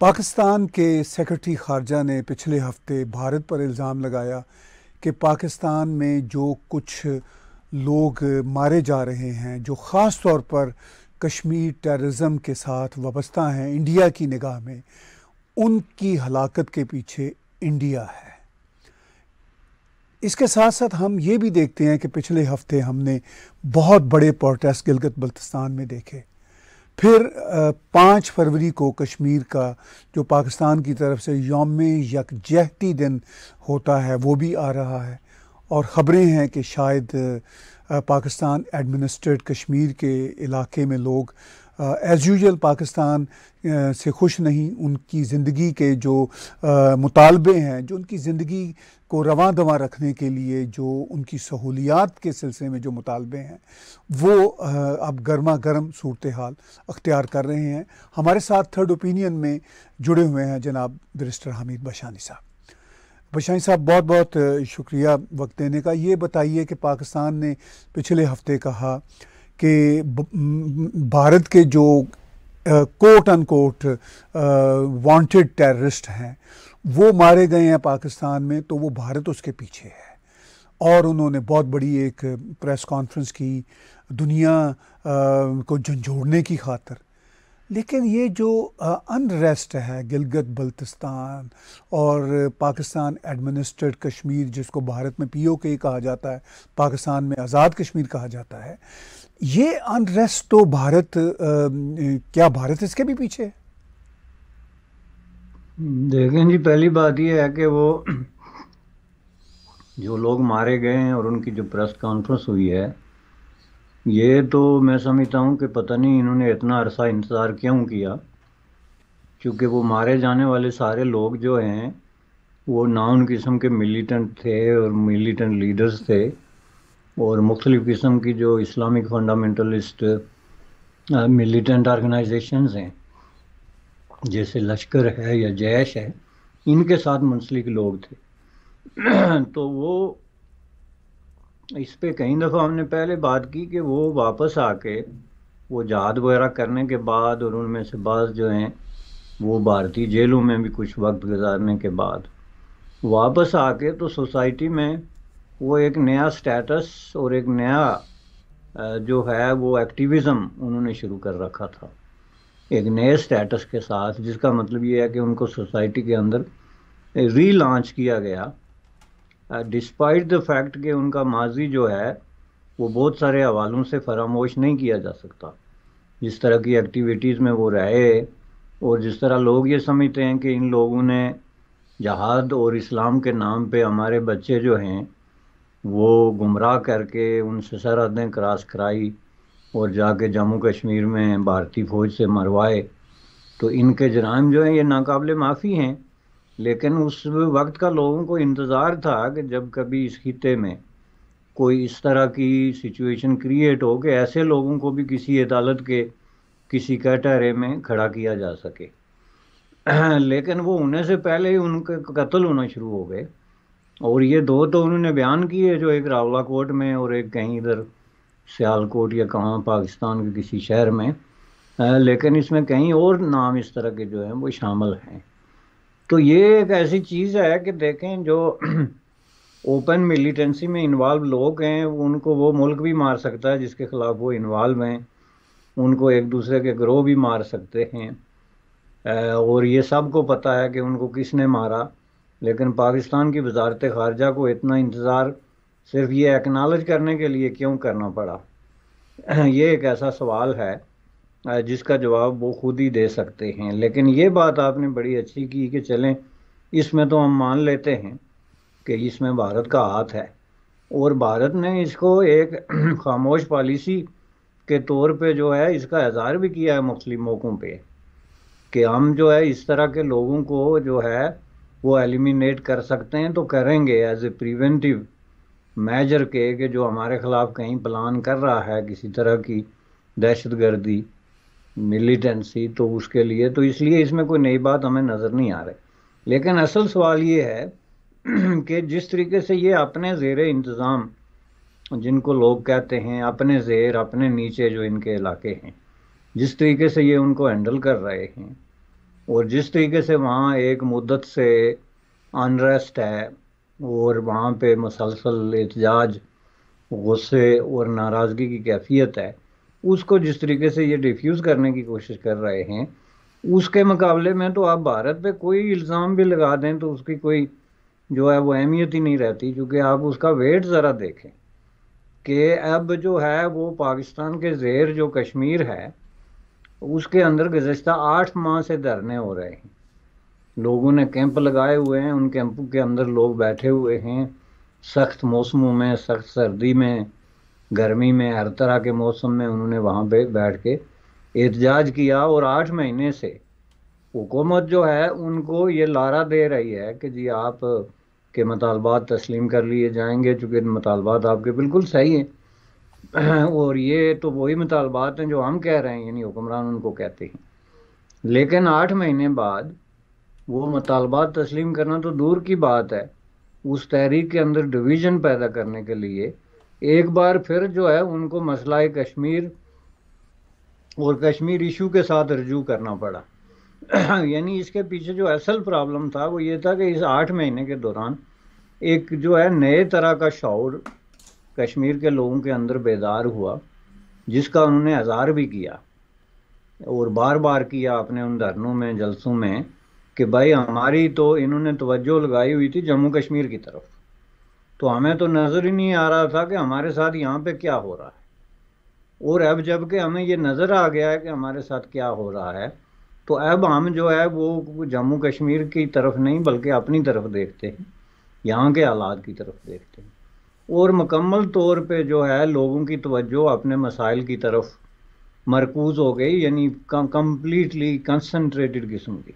पाकिस्तान के सेक्रेटरी खारजा ने पिछले हफ्ते भारत पर इल्ज़ाम लगाया कि पाकिस्तान में जो कुछ लोग मारे जा रहे हैं जो ख़ास तौर पर कश्मीर टेररिज्म के साथ वाबस्ता हैं इंडिया की निगाह में उनकी हलाकत के पीछे इंडिया है इसके साथ साथ हम ये भी देखते हैं कि पिछले हफ्ते हमने बहुत बड़े प्रोटेस्ट गिलगत बल्तिस्तान में देखे फिर पाँच फरवरी को कश्मीर का जो पाकिस्तान की तरफ से योम यकजहती दिन होता है वो भी आ रहा है और ख़बरें हैं कि शायद पाकिस्तान एडमिनिस्ट्रेट कश्मीर के इलाके में लोग as uh, usual Pakistan uh, से खुश नहीं उनकी ज़िंदगी के जो uh, मुतालबे हैं जो उनकी ज़िंदगी को रवा दवा रखने के लिए जो उनकी सहूलियात के सिलसिले में जो मुतालबे हैं वो अब गर्मा गर्म सूरत हाल अख्तियार कर रहे हैं हमारे साथ थर्ड ओपिनियन में जुड़े हुए हैं जनाब बरिस्टर हामिद बशानी साहब बशाई साहब बहुत बहुत शुक्रिया वक्त देने का ये बताइए कि पाकिस्तान ने पिछले हफ्ते कहा कि भारत के जो quote unquote wanted terrorist हैं वो मारे गए हैं पाकिस्तान में तो वो भारत उसके पीछे है और उन्होंने बहुत बड़ी एक प्रेस कॉन्फ्रेंस की दुनिया आ, को झंझोड़ने की खातर लेकिन ये जो अनरेस्ट है गिलगत बल्तिस्तान और पाकिस्तान एडमिनिस्ट्रेड कश्मीर जिसको भारत में पीओके कहा जाता है पाकिस्तान में आज़ाद कश्मीर कहा जाता है ये अनरेस्ट तो भारत आ, क्या भारत इसके भी पीछे है देखें जी पहली बात यह है कि वो जो लोग मारे गए हैं और उनकी जो प्रेस कॉन्फ्रेंस हुई है ये तो मैं समझता हूँ कि पता नहीं इन्होंने इतना अरसा इंतज़ार क्यों किया क्योंकि वो मारे जाने वाले सारे लोग जो हैं वो ना उन किस्म के मिलिटेंट थे और मिलिटेंट लीडर्स थे और मुख्तलिफ़ किस्म की जो इस्लामिक फंडामेंटलिस्ट मिलिटेंट आर्गनाइजेशन हैं जैसे लश्कर है या जैश है इनके साथ मुंसलिक लोग थे तो वो इस पर कई दफ़ा हमने पहले बात की कि वो वापस आके वो जहाद वगैरह करने के बाद और उनमें से बाज़ जो हैं वो भारतीय जेलों में भी कुछ वक्त गुजारने के बाद वापस आके तो सोसाइटी में वो एक नया स्टेटस और एक नया जो है वो एक्टिविज़म उन्होंने शुरू कर रखा था एक नए स्टेटस के साथ जिसका मतलब ये है कि उनको सोसाइटी के अंदर रीलॉन्च किया गया डिस्पाइट द फैक्ट कि उनका माजी जो है वो बहुत सारे हवालों से फरामोश नहीं किया जा सकता जिस तरह की एक्टिविटीज़ में वो रहे और जिस तरह लोग ये समझते हैं कि इन लोगों ने जहाद और इस्लाम के नाम पे हमारे बच्चे जो हैं वो गुमराह करके उनसे सरहदें क्रॉस कराई और जाके जम्मू कश्मीर में भारतीय फ़ौज से मरवाए तो इनके जराम जो हैं ये नाकबले माफ़ी हैं लेकिन उस वक्त का लोगों को इंतज़ार था कि जब कभी इस खत्े में कोई इस तरह की सिचुएशन क्रिएट हो कि ऐसे लोगों को भी किसी अदालत के किसी कटहरे में खड़ा किया जा सके लेकिन वो होने से पहले ही उनके कत्ल होना शुरू हो गए और ये दो तो उन्होंने बयान किए जो एक रावला कोट में और एक कहीं इधर सियालकोट या कहाँ पाकिस्तान के किसी शहर में लेकिन इसमें कहीं और नाम इस तरह के जो हैं वो शामिल हैं तो ये एक ऐसी चीज़ है कि देखें जो ओपन मिलिटेंसी में इन्वॉल्व लोग हैं उनको वो मुल्क भी मार सकता है जिसके ख़िलाफ़ वो इन्वॉल्व हैं उनको एक दूसरे के ग्रोह भी मार सकते हैं और ये सबको पता है कि उनको किसने मारा लेकिन पाकिस्तान की वजारत खारजा को इतना इंतज़ार सिर्फ ये एक्नॉलेज करने के लिए क्यों करना पड़ा ये एक ऐसा सवाल है जिसका जवाब वो खुद ही दे सकते हैं लेकिन ये बात आपने बड़ी अच्छी की कि चलें इसमें तो हम मान लेते हैं कि इसमें भारत का हाथ है और भारत ने इसको एक खामोश पॉलिसी के तौर पे जो है इसका इजहार भी किया है मुख्तलि मौक़ों पर कि हम जो है इस तरह के लोगों को जो है वो एलिमिनेट कर सकते हैं तो करेंगे एज ए प्रिवेंटिव मेजर के कि जो हमारे ख़िलाफ़ कहीं प्लान कर रहा है किसी तरह की दहशत गर्दी मिलिटेंसी तो उसके लिए तो इसलिए इसमें कोई नई बात हमें नज़र नहीं आ रही लेकिन असल सवाल ये है कि जिस तरीके से ये अपने जेर इंतज़ाम जिनको लोग कहते हैं अपने जेर अपने नीचे जो इनके इलाके हैं जिस तरीके से ये उनको हैंडल कर रहे हैं और जिस तरीके से वहाँ एक मुद्दत से अनरेस्ट है और वहाँ पे मसलसल एहतजाज गुस्से और नाराज़गी की कैफियत है उसको जिस तरीके से ये डिफ्यूज़ करने की कोशिश कर रहे हैं उसके मुकाबले में तो आप भारत पे कोई इल्ज़ाम भी लगा दें तो उसकी कोई जो है वो अहमियत ही नहीं रहती क्योंकि आप उसका वेट ज़रा देखें कि अब जो है वो पाकिस्तान के जेर जो कश्मीर है उसके अंदर गुजशत आठ माह से धरने हो रहे हैं लोगों ने कैंप लगाए हुए हैं उन कैंपों के अंदर लोग बैठे हुए हैं सख्त मौसमों में सख्त सर्दी में गर्मी में हर तरह के मौसम में उन्होंने वहाँ पे बैठ के एहतजाज किया और आठ महीने से हुकूमत जो है उनको ये लारा दे रही है कि जी आप के मतालबात तस्लीम कर लिए जाएंगे चूँकि मतालबात आपके बिल्कुल सही हैं और ये तो वही मुतालबात हैं जो हम कह रहे हैं यानी हुक्मरान उनको कहते हैं लेकिन आठ महीने बाद वो मुतालबात तस्लीम करना तो दूर की बात है उस तहरीक के अंदर डिवीज़न पैदा करने के लिए एक बार फिर जो है उनको मसला कश्मीर और कश्मीर इशू के साथ रजू करना पड़ा यानी इसके पीछे जो असल प्रॉब्लम था वो ये था कि इस आठ महीने के दौरान एक जो है नए तरह का शौर कश्मीर के लोगों के अंदर बेदार हुआ जिसका उन्होंने आज़ार भी किया और बार बार किया अपने उन धरनों में जलसों में कि भाई हमारी तो इन्होंने तवज्जो लगाई हुई थी जम्मू कश्मीर की तरफ तो हमें तो नज़र ही नहीं आ रहा था कि हमारे साथ यहाँ पे क्या हो रहा है और अब जबकि हमें ये नज़र आ गया है कि हमारे साथ क्या हो रहा है तो अब हम जो है वो जम्मू कश्मीर की तरफ नहीं बल्कि अपनी तरफ देखते हैं यहाँ के हालात की तरफ देखते हैं और मुकम्मल तौर पे जो है लोगों की तवज्जो अपने मसाइल की तरफ मरकूज हो गई यानी कम्प्लीटली कंसनट्रेटेड किस्म की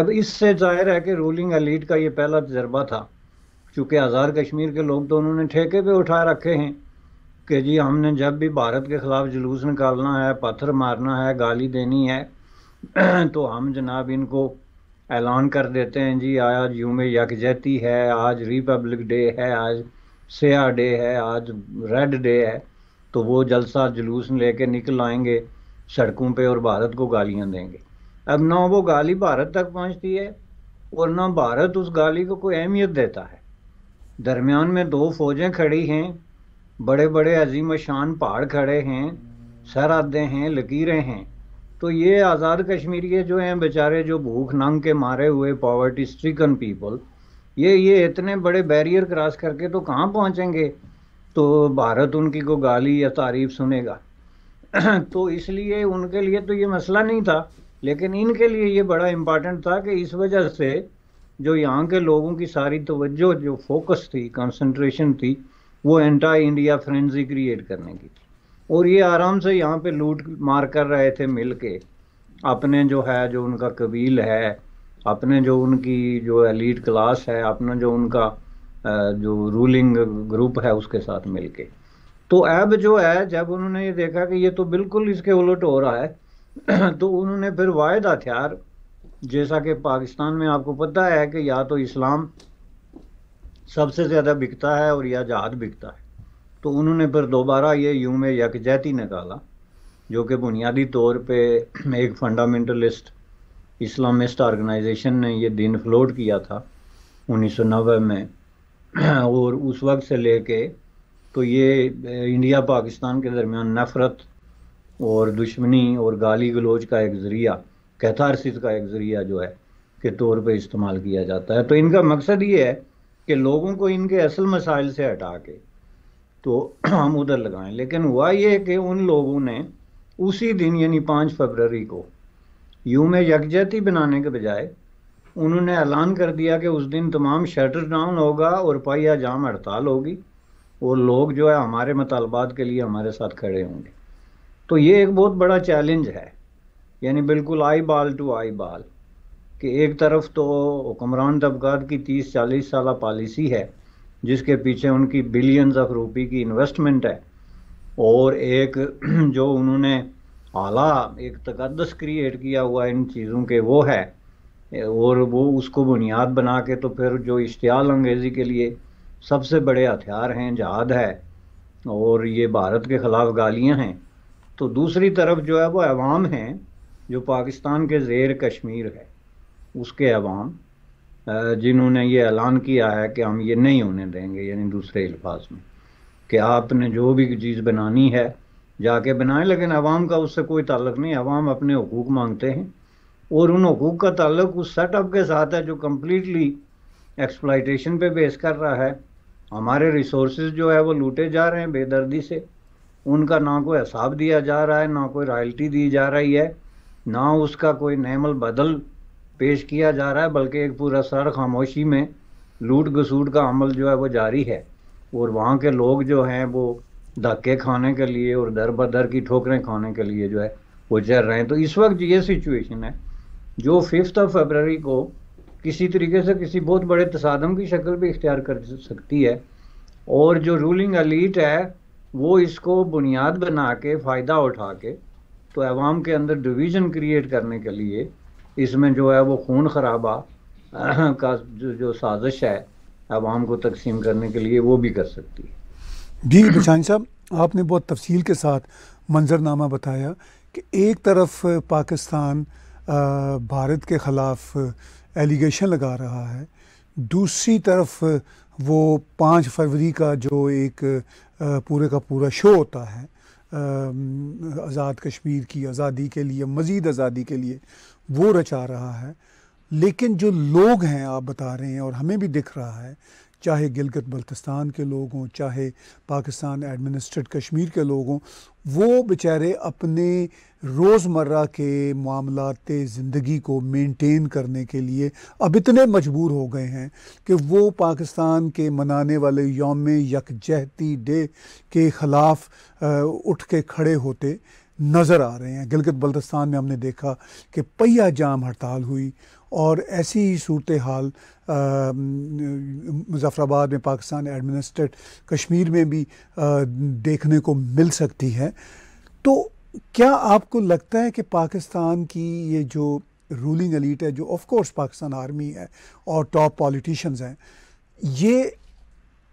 अब इससे जाहिर है कि रूलिंग एलीट का ये पहला तजर्बा था चूँकि आज़ाद कश्मीर के लोग तो उन्होंने ठेके पे उठा रखे हैं कि जी हमने जब भी भारत के ख़िलाफ़ जुलूस निकालना है पत्थर मारना है गाली देनी है तो हम जनाब इनको ऐलान कर देते हैं जी आज यूम यकजहती है आज रिपब्लिक डे है आज सेया डे है आज रेड डे है तो वो जलसा जुलूस लेके निकल आएंगे सड़कों पे और भारत को गालियां देंगे अब ना वो गाली भारत तक पहुंचती है और ना भारत उस गाली को कोई अहमियत देता है दरमियान में दो फौजें खड़ी हैं बड़े बड़े अजीम शान पहाड़ खड़े हैं सरहदें हैं लकीरें हैं तो ये आज़ाद कश्मीरी जो हैं बेचारे जो भूख नंग के मारे हुए पॉवर्टी स्ट्रिकन पीपल ये ये इतने बड़े बैरियर क्रॉस करके तो कहाँ पहुँचेंगे तो भारत उनकी को गाली या तारीफ सुनेगा तो इसलिए उनके लिए तो ये मसला नहीं था लेकिन इनके लिए ये बड़ा इम्पॉर्टेंट था कि इस वजह से जो यहाँ के लोगों की सारी तवज्जो जो फोकस थी कंसंट्रेशन थी वो एंटा इंडिया फ्रेंजी क्रिएट करने की थी और ये आराम से यहाँ पे लूट मार कर रहे थे मिल के अपने जो है जो उनका कबील है अपने जो उनकी जो एलीट क्लास है अपना जो उनका जो रूलिंग ग्रुप है उसके साथ मिलके तो अब जो है जब उन्होंने ये देखा कि ये तो बिल्कुल इसके उलट हो रहा है तो उन्होंने फिर वायद हथियार जैसा कि पाकिस्तान में आपको पता है कि या तो इस्लाम सबसे ज़्यादा बिकता है और या जहाद बिकता है तो उन्होंने फिर दोबारा ये यूं में यकजहती निकाला जो कि बुनियादी तौर पे एक फंडामेंटलिस्ट इस्लामिस्ट ऑर्गेनाइजेशन ने ये दिन फ्लोट किया था उन्नीस में और उस वक्त से लेके तो ये इंडिया पाकिस्तान के दरमियान नफ़रत और दुश्मनी और गाली गलोच का एक ज़रिया कैथारसिस का एक ज़रिया जो है के तौर पे इस्तेमाल किया जाता है तो इनका मकसद ये है कि लोगों को इनके असल मसाइल से हटा के तो हम उधर लगाएं लेकिन हुआ ये कि उन लोगों ने उसी दिन यानी पाँच फरवरी को यूं में यकजहती बनाने के बजाय उन्होंने ऐलान कर दिया कि उस दिन तमाम शटर डाउन होगा और पाया जाम हड़ताल होगी और लोग जो है हमारे मुतालबात के लिए हमारे साथ खड़े होंगे तो ये एक बहुत बड़ा चैलेंज है यानी बिल्कुल आई बाल टू आई बाल कि एक तरफ तो हुक्मरान तबकात की तीस चालीस साल पॉलिसी है जिसके पीछे उनकी बिलियंस ऑफ रुपी की इन्वेस्टमेंट है और एक जो उन्होंने आला एक तकदस तो क्रिएट किया हुआ इन चीज़ों के वो है और वो उसको बुनियाद बना के तो फिर जो इश्तियाल अंगेज़ी के लिए सबसे बड़े हथियार हैं जहाद है और ये भारत के ख़िलाफ़ गालियाँ हैं तो दूसरी तरफ जो है वो अवाम हैं जो पाकिस्तान के जेर कश्मीर है उसके अवाम जिन्होंने ये ऐलान किया है कि हम ये नहीं होने देंगे यानी दूसरे अल्फाज में कि आपने जो भी चीज़ बनानी है जाके बनाएं लेकिन आवाम का उससे कोई ताल्लुक नहीं आवाम अपने हकूक मांगते हैं और उन हकूक का ताल्लुक उस सेटअप के साथ है जो कम्प्लीटली एक्सप्लाइटेशन पे बेस कर रहा है हमारे रिसोर्स जो है वो लूटे जा रहे हैं बेदर्दी से उनका ना कोई हिसाब दिया जा रहा है ना कोई रॉयल्टी दी जा रही है ना उसका कोई नहमल बदल पेश किया जा रहा है बल्कि एक पूरा सर खामोशी में लूट घसूट का अमल जो है वो जारी है और वहाँ के लोग जो हैं वो धक्के खाने के लिए और दर बदर की ठोकरें खाने के लिए जो है वो चल रहे हैं तो इस वक्त ये सिचुएशन है जो फिफ्थ ऑफ फेबररी को किसी तरीके से किसी बहुत बड़े तसादम की शक्ल भी इख्तियार कर सकती है और जो रूलिंग अलीट है वो इसको बुनियाद बना के फ़ायदा उठा के तो आवाम के अंदर डिवीज़न क्रिएट करने के लिए इसमें जो है वो खून खराबा का जो, जो साजिश है अवाम को तकसीम करने के लिए वो भी कर सकती है जी बिशान साहब आपने बहुत तफसील के साथ मंजरनामा बताया कि एक तरफ पाकिस्तान भारत के ख़िलाफ़ एलिगेशन लगा रहा है दूसरी तरफ वो पाँच फरवरी का जो एक पूरे का पूरा शो होता है आज़ाद कश्मीर की आज़ादी के लिए मज़ीद आज़ादी के लिए वो रचा रहा है लेकिन जो लोग हैं आप बता रहे हैं और हमें भी दिख रहा है चाहे गिलगित बल्तिस्तान के लोग हों चाहे पाकिस्तान एडमिनिस्ट्रेट कश्मीर के लोग हों वो बेचारे अपने रोज़मर्रा के मामलात ज़िंदगी को मेंटेन करने के लिए अब इतने मजबूर हो गए हैं कि वो पाकिस्तान के मनाने वाले योम यकजहती डे के ख़िलाफ़ उठ के खड़े होते नज़र आ रहे हैं गिलगित बल्तिस्तान में हमने देखा कि पहिया जाम हड़ताल हुई और ऐसी ही सूरत हाल मुजफ़राबाद में पाकिस्तान एडमिनिस्ट्रेट कश्मीर में भी आ, देखने को मिल सकती है तो क्या आपको लगता है कि पाकिस्तान की ये जो रूलिंग अलीट है जो ऑफ कोर्स पाकिस्तान आर्मी है और टॉप पॉलिटिशियंस हैं ये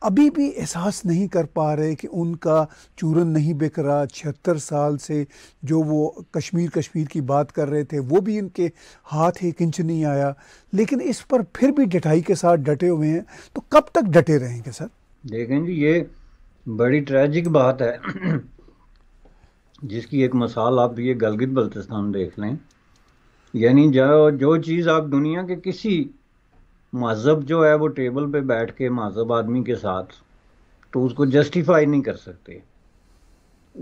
अभी भी एहसास नहीं कर पा रहे कि उनका चूरन नहीं बिक रहा छिहत्तर साल से जो वो कश्मीर कश्मीर की बात कर रहे थे वो भी इनके हाथ एक इंच नहीं आया लेकिन इस पर फिर भी डटाई के साथ डटे हुए हैं तो कब तक डटे रहेंगे सर देखें जी ये बड़ी ट्रैजिक बात है जिसकी एक मिसाल आप ये गलगित बल्तिस्तान देख लें यानी जो जो चीज़ आप दुनिया के किसी मज़हब जो है वो टेबल पे बैठ के मज़हब आदमी के साथ तो उसको जस्टिफाई नहीं कर सकते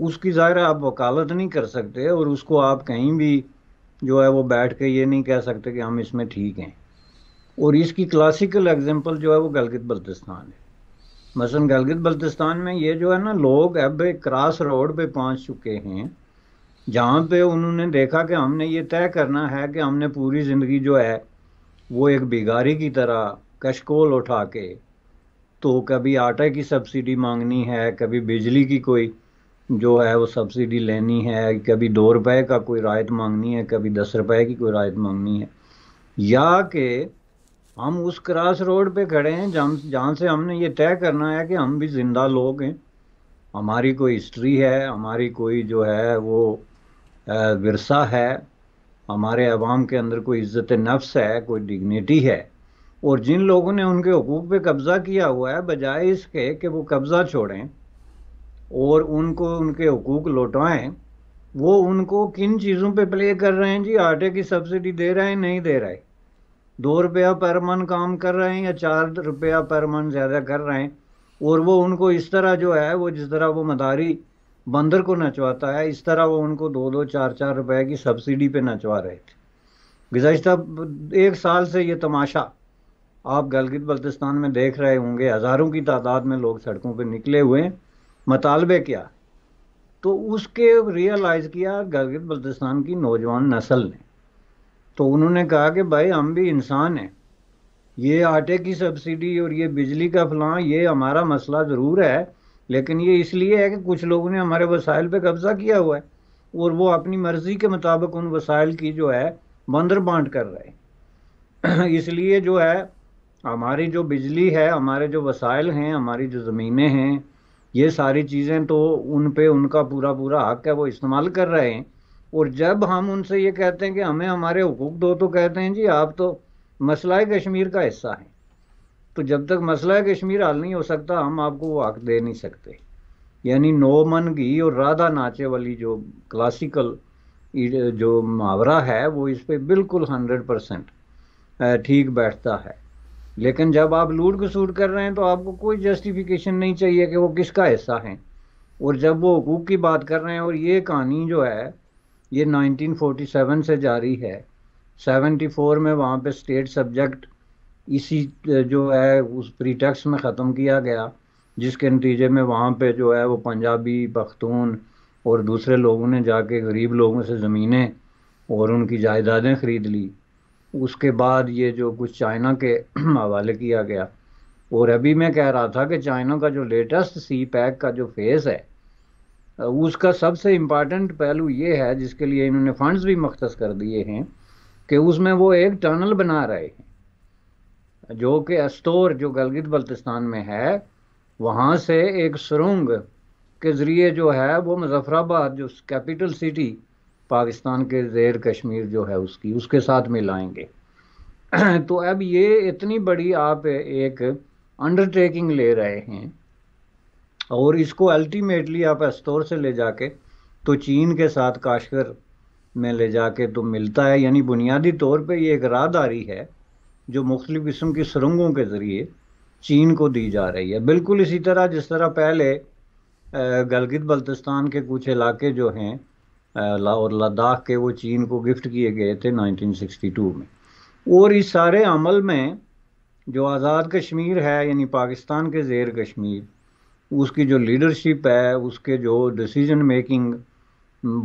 उसकी ज़ाहिर आप वकालत नहीं कर सकते और उसको आप कहीं भी जो है वो बैठ के ये नहीं कह सकते कि हम इसमें ठीक हैं और इसकी क्लासिकल एग्जांपल जो है वो गलगित बल्तिस्तान है मसलन गलगित बल्तिस्तान में ये जो है ना लोग अब क्रॉस रोड पे पहुंच चुके हैं जहाँ पे उन्होंने देखा कि हमने ये तय करना है कि हमने पूरी ज़िंदगी जो है वो एक बिगारी की तरह कशकोल उठा के तो कभी आटा की सब्सिडी मांगनी है कभी बिजली की कोई जो है वो सब्सिडी लेनी है कभी दो रुपए का कोई रायत मांगनी है कभी दस रुपए की कोई रायत मांगनी है या कि हम उस क्रॉस रोड पे खड़े हैं जहाँ जहाँ से हमने ये तय करना है कि हम भी जिंदा लोग हैं हमारी कोई हिस्ट्री है हमारी कोई जो है वो विरसा है हमारे अवाम के अंदर कोई इज्जत नफ्स है कोई डिग्निटी है और जिन लोगों ने उनके हकूक़ पे कब्ज़ा किया हुआ है बजाय इसके कि वो कब्ज़ा छोड़ें और उनको उनके हकूक़ लौटवाएं वो उनको किन चीज़ों पे प्ले कर रहे हैं जी आटे की सब्सिडी दे रहे हैं नहीं दे रहे दो रुपया पर मन काम कर रहे हैं या चार रुपया पर मन ज़्यादा कर रहे हैं और वो उनको इस तरह जो है वो जिस तरह वो मदारी बंदर को नचवाता है इस तरह वो उनको दो दो चार चार रुपए की सब्सिडी पे नचवा रहे थे गुजशत एक साल से ये तमाशा आप गलगित बल्तिस्तान में देख रहे होंगे हज़ारों की तादाद में लोग सड़कों पर निकले हुए मतालबे क्या तो उसके रियलाइज़ किया गलगित बल्तिस्तान की नौजवान नस्ल ने तो उन्होंने कहा कि भाई हम भी इंसान हैं ये आटे की सब्सिडी और ये बिजली का फलां ये हमारा मसला ज़रूर है लेकिन ये इसलिए है कि कुछ लोगों ने हमारे वसाइल पे कब्जा किया हुआ है और वो अपनी मर्जी के मुताबिक उन वसाइल की जो है बंदर बांट कर रहे हैं इसलिए जो है हमारी जो बिजली है हमारे जो वसाइल हैं हमारी जो ज़मीनें हैं ये सारी चीज़ें तो उन पे उनका पूरा पूरा हक है वो इस्तेमाल कर रहे हैं और जब हम उनसे ये कहते हैं कि हमें हमारे हकूक दो तो कहते हैं जी आप तो मसला कश्मीर का हिस्सा हैं तो जब तक मसला कश्मीर हल नहीं हो सकता हम आपको वो हक दे नहीं सकते यानी नो मन घी और राधा नाचे वाली जो क्लासिकल जो मुहावरा है वो इस पर बिल्कुल हंड्रेड परसेंट ठीक बैठता है लेकिन जब आप लूट कसूट कर रहे हैं तो आपको कोई जस्टिफिकेशन नहीं चाहिए कि वो किसका हिस्सा है और जब वो हकूक की बात कर रहे हैं और ये कहानी जो है ये 1947 से जारी है 74 में वहाँ पे स्टेट सब्जेक्ट इसी जो है उस प्रीटेक्स में ख़त्म किया गया जिसके नतीजे में वहाँ पे जो है वो पंजाबी पख्तून और दूसरे लोगों ने जाके गरीब लोगों से ज़मीनें और उनकी जायदादें ख़रीद ली उसके बाद ये जो कुछ चाइना के हवाले किया गया और अभी मैं कह रहा था कि चाइना का जो लेटेस्ट सी पैक का जो फेस है उसका सबसे इम्पॉर्टेंट पहलू ये है जिसके लिए इन्होंने फंड्स भी मख्तस कर दिए हैं कि उसमें वो एक टनल बना रहे हैं जो कि अस्तोर जो गलगित बल्तिस्तान में है वहाँ से एक सुरंग के ज़रिए जो है वो मुजफ़राबाद जो कैपिटल सिटी पाकिस्तान के जेर कश्मीर जो है उसकी उसके साथ मिलाएंगे तो अब ये इतनी बड़ी आप एक अंडरटेकिंग ले रहे हैं और इसको अल्टीमेटली आप अस्तोर से ले जाके तो चीन के साथ काशगर में ले जाके तो मिलता है यानी बुनियादी तौर पे ये एक राहदारी है जो मुख्तलिफ़ किस्म की सुरंगों के ज़रिए चीन को दी जा रही है बिल्कुल इसी तरह जिस तरह पहले गलगित बल्तिस्तान के कुछ इलाके जो हैं और लद्दाख के वो चीन को गिफ्ट किए गए थे 1962 में और इस सारे अमल में जो आज़ाद कश्मीर है यानी पाकिस्तान के जेर कश्मीर उसकी जो लीडरशिप है उसके जो डिसीजन मेकिंग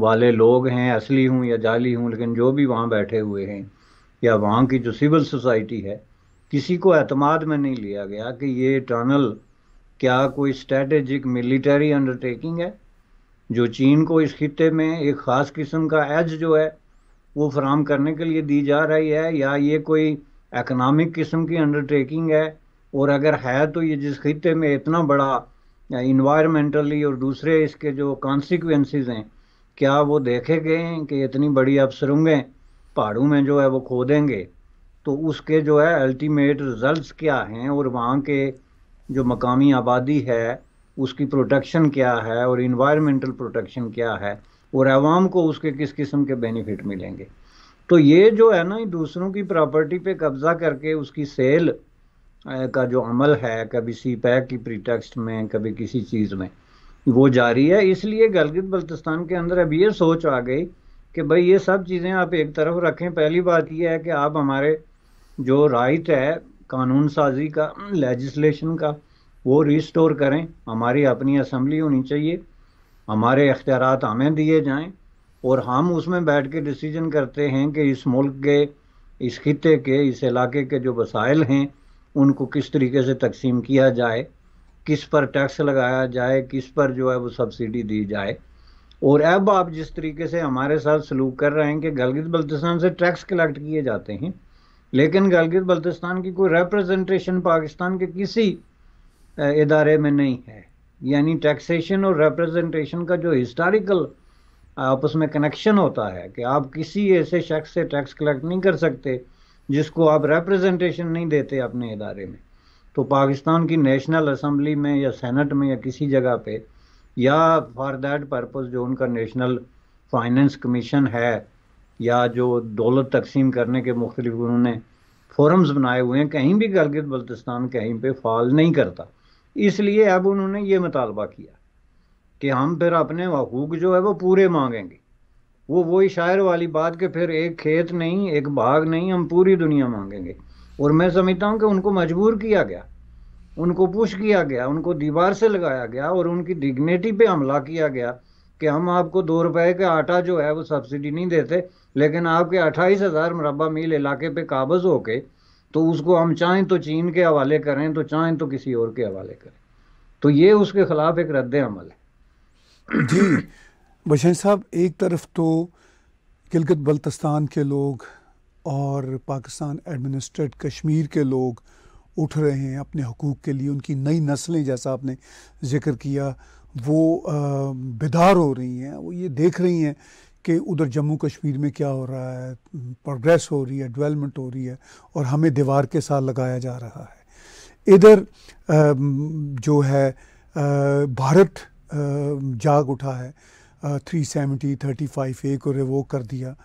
वाले लोग हैं असली हूँ या जाली हूँ लेकिन जो भी वहाँ बैठे हुए हैं या वहाँ की जो सिविल सोसाइटी है किसी को अतमाद में नहीं लिया गया कि ये टनल क्या कोई स्ट्रेटेजिक मिलिटरी अंडरटेकिंग है जो चीन को इस खत्े में एक ख़ास किस्म का एज जो है वो फ्राहम करने के लिए दी जा रही है या ये कोई इकनॉमिक किस्म की अंडरटेकिंग है और अगर है तो ये जिस खत्े में इतना बड़ा इन्वायरमेंटली और दूसरे इसके जो कॉन्सिक्वेंसेज हैं क्या वो देखे गए हैं कि इतनी बड़ी अफसरुंगें पहाड़ों में जो है वो खोदेंगे तो उसके जो है अल्टीमेट रिजल्ट्स क्या हैं और वहाँ के जो मकामी आबादी है उसकी प्रोटेक्शन क्या है और इन्वायरमेंटल प्रोटेक्शन क्या है और आवाम को उसके किस किस्म के बेनिफिट मिलेंगे तो ये जो है ना दूसरों की प्रॉपर्टी पे कब्जा करके उसकी सेल का जो अमल है कभी सी पैक की प्रीटेक्स्ट में कभी किसी चीज़ में वो जारी है इसलिए गलगित बल्तिस्तान के अंदर अब ये सोच आ गई कि भाई ये सब चीज़ें आप एक तरफ रखें पहली बात यह है कि आप हमारे जो राइट है कानून साजी का लेजिस्लेशन का वो रिस्टोर करें हमारी अपनी असम्बली होनी चाहिए हमारे अख्तियार हमें दिए जाएं और हम उसमें बैठ के डिसीजन करते हैं कि इस मुल्क के इस खत्े के इस इलाके के जो वसाइल हैं उनको किस तरीके से तकसीम किया जाए किस पर टैक्स लगाया जाए किस पर जो है वो सब्सिडी दी जाए और अब आप जिस तरीके से हमारे साथ सलूक कर रहे हैं कि गलगित बल्तिस्तान से टैक्स कलेक्ट किए जाते हैं लेकिन गलगित बल्तिस्तान की कोई रिप्रेजेंटेशन पाकिस्तान के किसी इदारे में नहीं है यानी टैक्सेशन और रिप्रेजेंटेशन का जो हिस्टोरिकल आपस में कनेक्शन होता है कि आप किसी ऐसे शख्स से टैक्स कलेक्ट नहीं कर सकते जिसको आप रिप्रेजेंटेशन नहीं देते अपने इदारे में तो पाकिस्तान की नेशनल असम्बली में या सेनेट में या किसी जगह पे या फॉर दैट पर्पज़ जो उनका नेशनल फाइनेंस कमीशन है या जो दौलत तकसीम करने के मुख्तलिफ उन्होंने फोरम्स बनाए हुए हैं कहीं भी गलगित बल्तिस्तान कहीं पर फॉल नहीं करता इसलिए अब उन्होंने ये मुतालबा किया कि हम फिर अपने हकूक जो है वो पूरे मांगेंगे वो वही शायर वाली बात कि फिर एक खेत नहीं एक भाग नहीं हम पूरी दुनिया मांगेंगे और मैं समझता हूँ कि उनको मजबूर किया गया उनको पुश किया गया उनको दीवार से लगाया गया और उनकी डिग्निटी पे हमला किया गया कि हम आपको दो रुपए का आटा जो है वो सब्सिडी नहीं देते लेकिन आपके अट्ठाईस हज़ार मरबा मील इलाके पे काबज होके तो उसको हम चाहें तो चीन के हवाले करें तो चाहें तो किसी और के हवाले करें तो ये उसके ख़िलाफ़ एक रद्द अमल है जी बशन साहब एक तरफ तो गिलगत बल्तिस्तान के लोग और पाकिस्तान एडमिनिस्ट्रेट कश्मीर के लोग उठ रहे हैं अपने हकूक़ के लिए उनकी नई नस्लें जैसा आपने जिक्र किया वो बेदार हो रही हैं वो ये देख रही हैं कि उधर जम्मू कश्मीर में क्या हो रहा है प्रोग्रेस हो रही है डेवलपमेंट हो रही है और हमें दीवार के साथ लगाया जा रहा है इधर जो है भारत जाग उठा है three seventy thirty five A को रिवोक कर दिया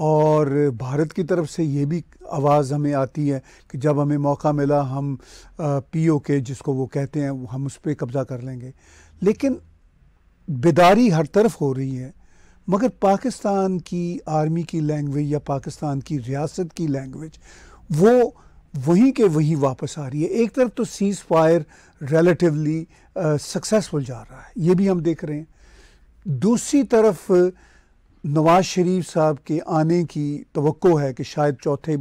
और भारत की तरफ से ये भी आवाज़ हमें आती है कि जब हमें मौका मिला हम पीओ के जिसको वो कहते हैं हम उस पर कब्ज़ा कर लेंगे लेकिन बेदारी हर तरफ हो रही है मगर पाकिस्तान की आर्मी की लैंग्वेज या पाकिस्तान की रियासत की लैंग्वेज वो वहीं के वहीं वापस आ रही है एक तरफ तो सीज़ फायर रिलेटिवली सक्सेसफुल जा रहा है ये भी हम देख रहे हैं दूसरी तरफ नवाज़ शरीफ साहब के आने की तो है कि शायद चौथे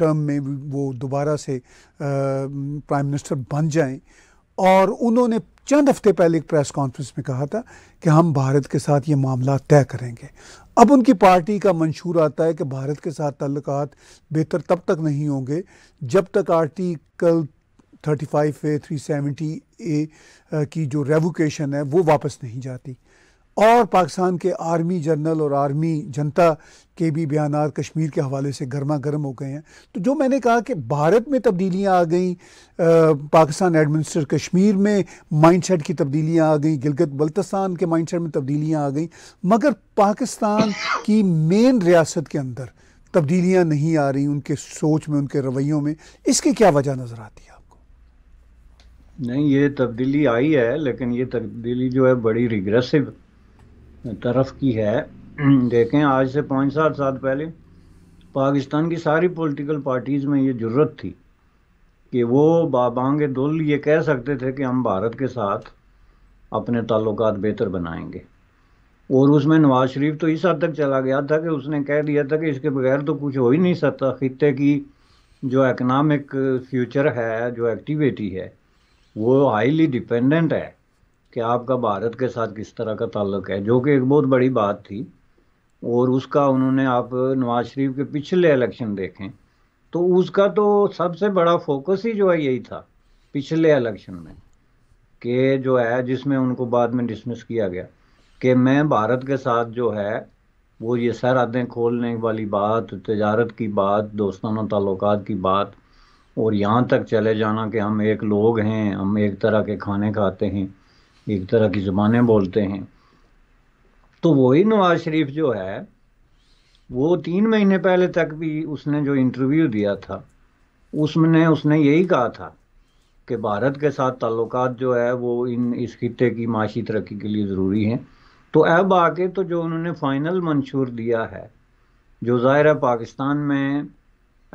टर्म में वो दोबारा से प्राइम मिनिस्टर बन जाएं और उन्होंने चंद हफ्ते पहले एक प्रेस कॉन्फ्रेंस में कहा था कि हम भारत के साथ ये मामला तय करेंगे अब उनकी पार्टी का मंशूर आता है कि भारत के साथ तल्लक बेहतर तब तक नहीं होंगे जब तक आर्टिकल 35 ए 370 ए की जो रेवोकेशन है वो वापस नहीं जाती और पाकिस्तान के आर्मी जनरल और आर्मी जनता के भी बयान कश्मीर के हवाले से गर्मा गर्म हो गए हैं तो जो मैंने कहा कि भारत में तब्दीलियाँ आ गई पाकिस्तान एडमिनिस्टर कश्मीर में माइंडसेट की तब्दीलियाँ आ गई गिलगत बल्तिस्तान के माइंडसेट में तब्दीलियाँ आ गई मगर पाकिस्तान की मेन रियासत के अंदर तब्दीलियाँ नहीं आ रही उनके सोच में उनके रवैयों में इसकी क्या वजह नज़र आती है नहीं ये तब्दीली आई है लेकिन ये तब्दीली जो है बड़ी रिग्रेसिव तरफ की है देखें आज से पाँच सात साल पहले पाकिस्तान की सारी पॉलिटिकल पार्टीज़ में ये जरूरत थी कि वो बाबांग दुल ये कह सकते थे कि हम भारत के साथ अपने ताल्लुक बेहतर बनाएंगे और उसमें नवाज शरीफ तो इस हद तक चला गया था कि उसने कह दिया था कि इसके बगैर तो कुछ हो ही नहीं सकता खत्े की जो इकनॉमिक फ्यूचर है जो एक्टिविटी है वो हाईली डिपेंडेंट है कि आपका भारत के साथ किस तरह का ताल्लुक है जो कि एक बहुत बड़ी बात थी और उसका उन्होंने आप नवाज शरीफ के पिछले इलेक्शन देखें तो उसका तो सबसे बड़ा फोकस ही जो है यही था पिछले इलेक्शन में कि जो है जिसमें उनको बाद में डिसमिस किया गया कि मैं भारत के साथ जो है वो ये सरहदें खोलने वाली बात तजारत की बात दोस्ताना ताल्लुक की बात और यहाँ तक चले जाना कि हम एक लोग हैं हम एक तरह के खाने खाते हैं एक तरह की ज़ुबानें बोलते हैं तो वही नवाज शरीफ जो है वो तीन महीने पहले तक भी उसने जो इंटरव्यू दिया था उसमें उसने यही कहा था कि भारत के साथ ताल्लुक जो है वो इन इस खत्े की माशी तरक्की के लिए ज़रूरी हैं तो अब आके तो जो उन्होंने फ़ाइनल मंशूर दिया है जो ज़ाहिर है पाकिस्तान में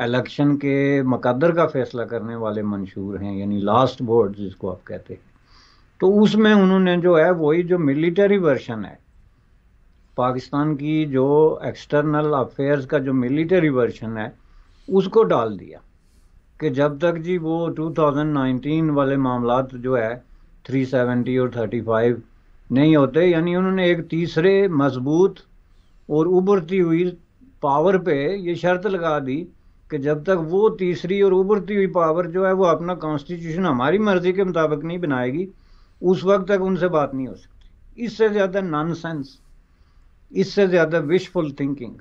इलेक्शन के मकदर का फैसला करने वाले मंशूर हैं यानी लास्ट वोट जिसको आप कहते हैं तो उसमें उन्होंने जो है वही जो मिलिटरी वर्शन है पाकिस्तान की जो एक्सटर्नल अफेयर्स का जो मिलिटरी वर्शन है उसको डाल दिया कि जब तक जी वो 2019 वाले मामला जो है 370 और 35 नहीं होते यानी उन्होंने एक तीसरे मजबूत और उभरती हुई पावर पे ये शर्त लगा दी कि जब तक वो तीसरी और उभरती हुई पावर जो है वो अपना कॉन्स्टिट्यूशन हमारी मर्ज़ी के मुताबिक नहीं बनाएगी उस वक्त तक उनसे बात नहीं हो सकती इससे ज़्यादा सेंस इससे ज़्यादा विशफुल थिंकिंग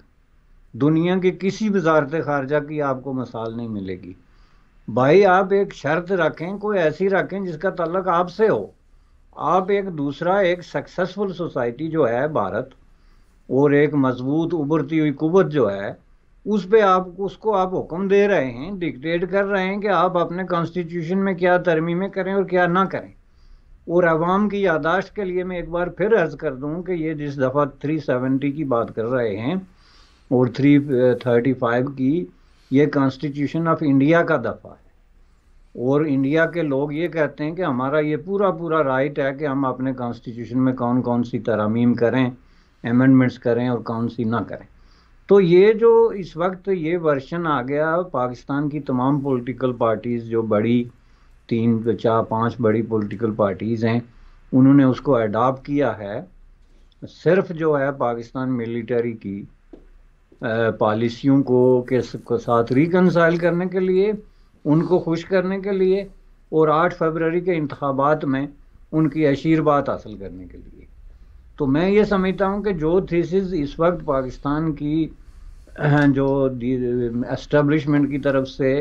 दुनिया के किसी वजारत खारजा की आपको मसाल नहीं मिलेगी भाई आप एक शर्त रखें कोई ऐसी रखें जिसका तल्लक आपसे हो आप एक दूसरा एक सक्सेसफुल सोसाइटी जो है भारत और एक मजबूत उभरती हुई कुवत जो है उस पर आप उसको आप हुक्म दे रहे हैं डिक्टेट कर रहे हैं कि आप अपने कॉन्स्टिट्यूशन में क्या तरमीमें करें और क्या ना करें और आवाम की यादाश्त के लिए मैं एक बार फिर अर्ज़ कर दूँ कि ये जिस दफ़ा थ्री सेवेंटी की बात कर रहे हैं और थ्री थर्टी फाइव की ये कॉन्स्टिट्यूशन ऑफ इंडिया का दफ़ा है और इंडिया के लोग ये कहते हैं कि हमारा ये पूरा पूरा राइट है कि हम अपने कॉन्स्टिट्यूशन में कौन कौन सी तरामीम करें अमेंडमेंट्स करें और कौन सी ना करें तो ये जो इस वक्त ये वर्शन आ गया पाकिस्तान की तमाम पॉलिटिकल पार्टीज़ जो बड़ी तीन चार पांच बड़ी पॉलिटिकल पार्टीज़ हैं उन्होंने उसको अडॉप्ट किया है सिर्फ जो है पाकिस्तान मिलिट्री की पॉलिसियों को के साथ रिकनसाइल करने के लिए उनको खुश करने के लिए और 8 फरवरी के इंतबात में उनकी आशीर्वाद हासिल करने के लिए तो मैं ये समझता हूँ कि जो थीसिस इस वक्त पाकिस्तान की जो एस्टेब्लिशमेंट की तरफ से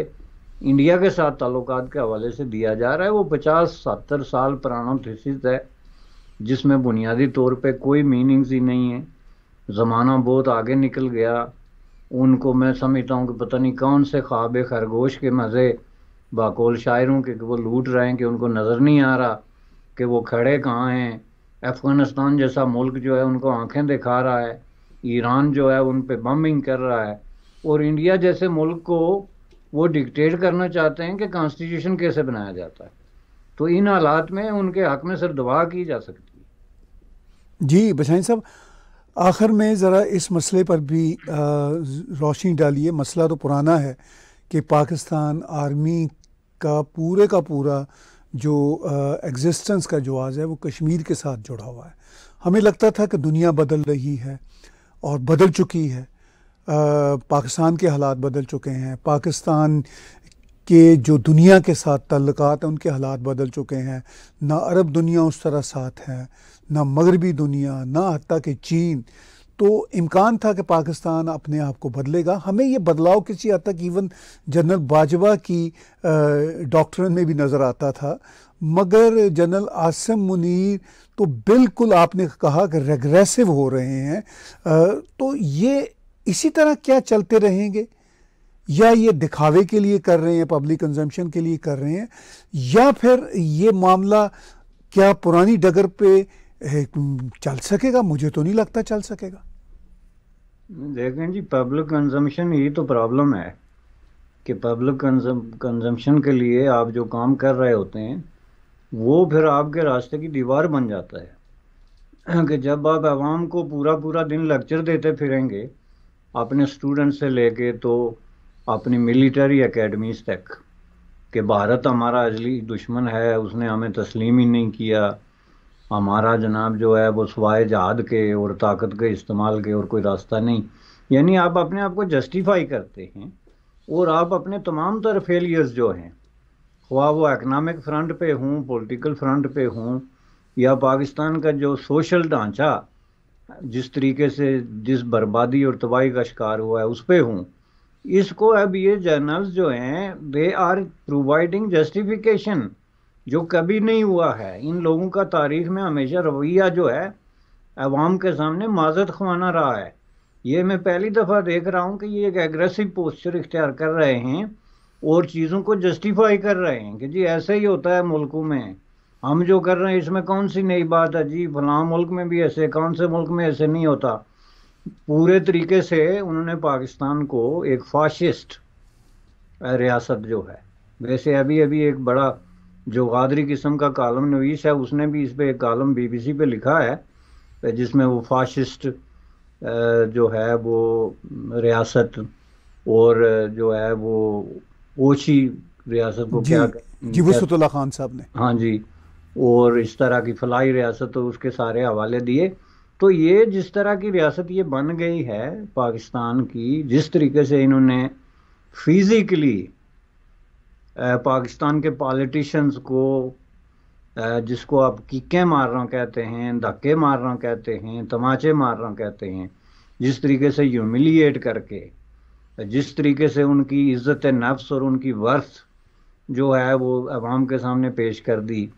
इंडिया के साथ ताल्लुकात के हवाले से दिया जा रहा है वो पचास सत्तर साल पुराना थीसिस है जिसमें बुनियादी तौर पे कोई मीनिंग्स ही नहीं है ज़माना बहुत आगे निकल गया उनको मैं समझता हूँ कि पता नहीं कौन से ख्वाब खरगोश के मज़े बाकोल शायरों के कि वो लूट रहे हैं कि उनको नज़र नहीं आ रहा कि वो खड़े कहाँ हैं अफ़गानिस्तान जैसा मुल्क जो है उनको आंखें दिखा रहा है ईरान जो है उन पर बम्बिंग कर रहा है और इंडिया जैसे मुल्क को वो डिक्टेट करना चाहते हैं कि कॉन्स्टिट्यूशन कैसे बनाया जाता है तो इन हालात में उनके हक में सिर्फ दबा की जा सकती है जी बशाइन साहब आखिर में ज़रा इस मसले पर भी रोशनी डालिए मसला तो पुराना है कि पाकिस्तान आर्मी का पूरे का पूरा जो एग्जिस्टेंस का जो आज है वो कश्मीर के साथ जुड़ा हुआ है हमें लगता था कि दुनिया बदल रही है और बदल चुकी है पाकिस्तान के हालात बदल चुके हैं पाकिस्तान के जो दुनिया के साथ तल्लक हैं उनके हालात बदल चुके हैं ना अरब दुनिया उस तरह साथ है ना मगरबी दुनिया ना हती कि चीन तो इम्कान था कि पाकिस्तान अपने आप को बदलेगा हमें ये बदलाव किसी हद तक इवन जनरल बाजवा की डॉक्टर में भी नज़र आता था मगर जनरल आसम मुनीर तो बिल्कुल आपने कहा कि रेग्रेसिव हो रहे हैं तो ये इसी तरह क्या चलते रहेंगे या ये दिखावे के लिए कर रहे हैं पब्लिक कंजम्पशन के लिए कर रहे हैं या फिर ये मामला क्या पुरानी डगर पे चल सकेगा मुझे तो नहीं लगता चल सकेगा देखें जी पब्लिक कंजम्पशन ही तो प्रॉब्लम है कि पब्लिक कंजम्पशन के लिए आप जो काम कर रहे होते हैं वो फिर आपके रास्ते की दीवार बन जाता है कि जब आप आवाम को पूरा पूरा दिन लेक्चर देते फिरेंगे अपने स्टूडेंट से लेके तो अपनी मिलिट्री अकेडमीज़ तक कि भारत हमारा अजली दुश्मन है उसने हमें तस्लीम ही नहीं किया हमारा जनाब जो है वो सवाए जहाद के और ताकत के इस्तेमाल के और कोई रास्ता नहीं यानी आप अपने आप को जस्टिफाई करते हैं और आप अपने तमाम तर फेलियर्स जो हैं ख्वा वो इकनॉमिक फ्रंट पे हों पॉलिटिकल फ्रंट पे हों या पाकिस्तान का जो सोशल ढांचा जिस तरीके से जिस बर्बादी और तबाही का शिकार हुआ है उस पर हूँ इसको अब ये जर्नल्स जो हैं दे आर प्रोवाइडिंग जस्टिफिकेशन जो कभी नहीं हुआ है इन लोगों का तारीख में हमेशा रवैया जो है अवाम के सामने माजत खुवाना रहा है ये मैं पहली दफ़ा देख रहा हूँ कि ये एक एग्रेसिव पोस्चर इख्तियार कर रहे हैं और चीज़ों को जस्टिफाई कर रहे हैं कि जी ऐसे ही होता है मुल्कों में हम जो कर रहे हैं इसमें कौन सी नई बात है जी फला मुल्क में भी ऐसे कौन से मुल्क में ऐसे नहीं होता पूरे तरीके से उन्होंने पाकिस्तान को एक फाशिस्ट रियासत जो है वैसे अभी अभी एक बड़ा जो गादरी किस्म का कालम नवीस है उसने भी इस पर एक कालम बीबीसी पे लिखा है जिसमें वो फाशिस्ट जो है वो रियासत और जो है वो ओछी रियासत को जी, क्या जी वसतुल्ला खान साहब ने हाँ जी और इस तरह की फलाही रियासत तो उसके सारे हवाले दिए तो ये जिस तरह की रियासत ये बन गई है पाकिस्तान की जिस तरीके से इन्होंने फिज़िकली पाकिस्तान के पॉलिटिशन्स को जिसको आप मार रहा कहते हैं धक्के मारना कहते हैं तमाचे मारना कहते हैं जिस तरीके से ह्यूमिलिएट करके जिस तरीके से उनकी इज़्ज़त नफ्स और उनकी वर्थ जो है वो आवाम के सामने पेश कर दी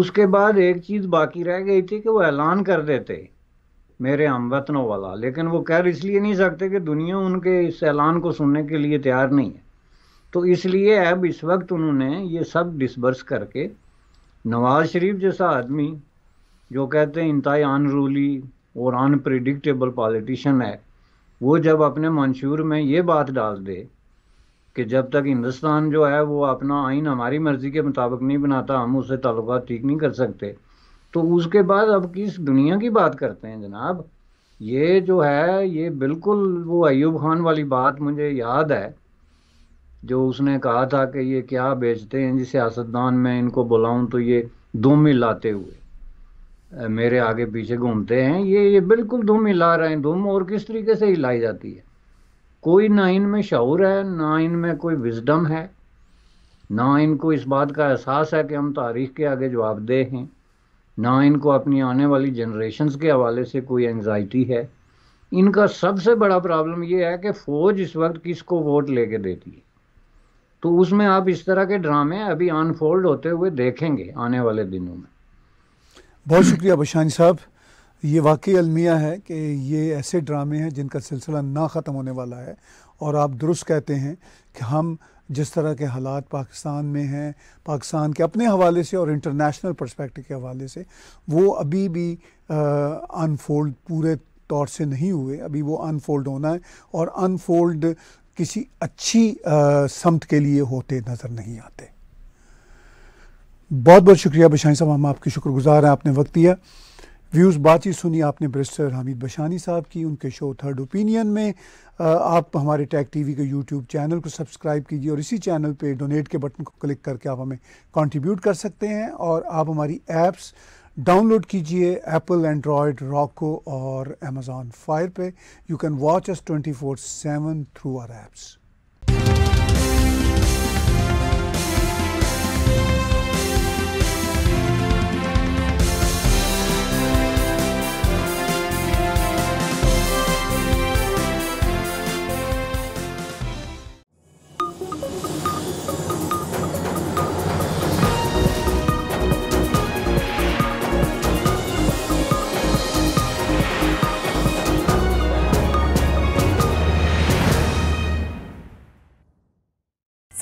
उसके बाद एक चीज़ बाकी रह गई थी कि वो ऐलान कर देते मेरे हम वतनों वाला लेकिन वो कह इसलिए नहीं सकते कि दुनिया उनके इस ऐलान को सुनने के लिए तैयार नहीं है तो इसलिए अब इस वक्त उन्होंने ये सब डिसबर्स करके नवाज शरीफ जैसा आदमी जो कहते हैं इंतई अनरूली और अनप्रिडिक्टेबल पॉलिटिशन है वो जब अपने मंशूर में ये बात डाल दे कि जब तक हिंदुस्तान जो है वो अपना आइन हमारी मर्ज़ी के मुताबिक नहीं बनाता हम उससे ताल्लुक ठीक नहीं कर सकते तो उसके बाद अब किस दुनिया की बात करते हैं जनाब ये जो है ये बिल्कुल वो अयूब खान वाली बात मुझे याद है जो उसने कहा था कि ये क्या बेचते हैं जी सियासतदान मैं इनको बुलाऊं तो ये धूम लाते हुए मेरे आगे पीछे घूमते हैं ये ये बिल्कुल धूम ला रहे हैं धूम और किस तरीके से हिलाई जाती है कोई ना इनमें शौर है ना इनमें कोई विजडम है ना इनको इस बात का एहसास है कि हम तारीख के आगे जवाबदेह हैं ना इनको अपनी आने वाली जनरेशन्स के हवाले से कोई एंगजाइटी है इनका सबसे बड़ा प्रॉब्लम ये है कि फ़ौज इस वक्त किसको वोट लेके देती है तो उसमें आप इस तरह के ड्रामे अभी अनफोल्ड होते हुए देखेंगे आने वाले दिनों में बहुत शुक्रिया बशान साहब ये वाकई अलमिया है कि ये ऐसे ड्रामे हैं जिनका सिलसिला ना ख़त्म होने वाला है और आप दुरुस्त कहते हैं कि हम जिस तरह के हालात पाकिस्तान में हैं पाकिस्तान के अपने हवाले से और इंटरनेशनल परस्पेक्टिव के हवाले से वो अभी भी अनफोल्ड पूरे तौर से नहीं हुए अभी वो अनफोल्ड होना है और अनफोल्ड किसी अच्छी समत के लिए होते नज़र नहीं आते बहुत बहुत शुक्रिया बशाई साहब हम आपके शुक्रगुजार हैं आपने वक्त दिया व्यूज़ बातचीत सुनी आपने ब्रिस्टर हामिद बशानी साहब की उनके शो थर्ड ओपिनियन में आप हमारे टैग टीवी के यूट्यूब चैनल को सब्सक्राइब कीजिए और इसी चैनल पे डोनेट के बटन को क्लिक करके आप हमें कंट्रीब्यूट कर सकते हैं और आप हमारी ऐप्स डाउनलोड कीजिए एप्पल एंड्रॉयड रॉको और अमेज़ॉन फायर पे you can watch us twenty four seven through our apps